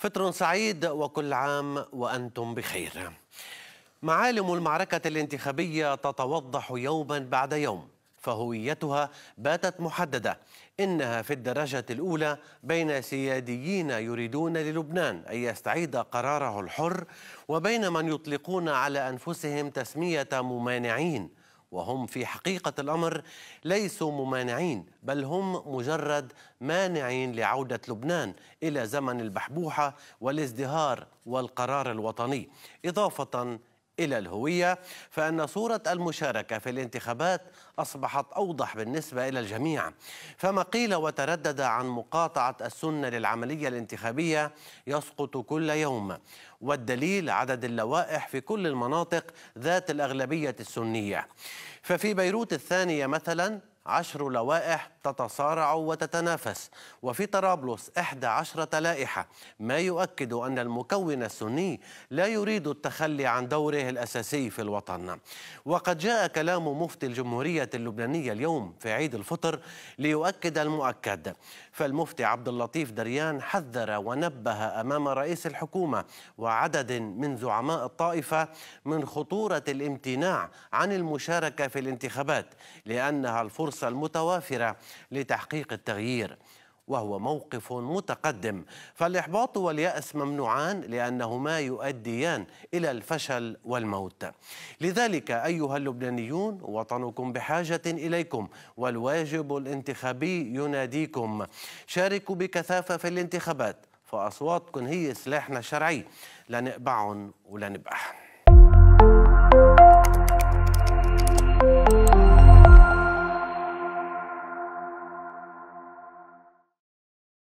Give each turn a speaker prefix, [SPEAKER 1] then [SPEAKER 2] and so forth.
[SPEAKER 1] فطر سعيد وكل عام وأنتم بخير معالم المعركة الانتخابية تتوضح يوما بعد يوم فهويتها باتت محددة إنها في الدرجة الأولى بين سياديين يريدون للبنان أن يستعيد قراره الحر وبين من يطلقون على أنفسهم تسمية ممانعين وهم في حقيقة الأمر ليسوا ممانعين بل هم مجرد مانعين لعودة لبنان إلى زمن البحبوحة والازدهار والقرار الوطني إضافة إلى الهوية فأن صورة المشاركة في الانتخابات أصبحت أوضح بالنسبة إلى الجميع فما قيل وتردد عن مقاطعة السنة للعملية الانتخابية يسقط كل يوم والدليل عدد اللوائح في كل المناطق ذات الأغلبية السنية ففي بيروت الثانية مثلا عشر لوائح تتصارع وتتنافس وفي طرابلس 11 لائحة ما يؤكد أن المكون السني لا يريد التخلي عن دوره الأساسي في الوطن وقد جاء كلام مفتي الجمهورية اللبنانية اليوم في عيد الفطر ليؤكد المؤكد فالمفتي عبد اللطيف دريان حذر ونبه أمام رئيس الحكومة وعدد من زعماء الطائفة من خطورة الامتناع عن المشاركة في الانتخابات لأنها الفرصة المتوافرة لتحقيق التغيير وهو موقف متقدم فالإحباط واليأس ممنوعان لأنهما يؤديان إلى الفشل والموت لذلك أيها اللبنانيون وطنكم بحاجة إليكم والواجب الانتخابي يناديكم شاركوا بكثافة في الانتخابات فأصواتكم هي سلاحنا الشرعي لنقبعهم ولنبقى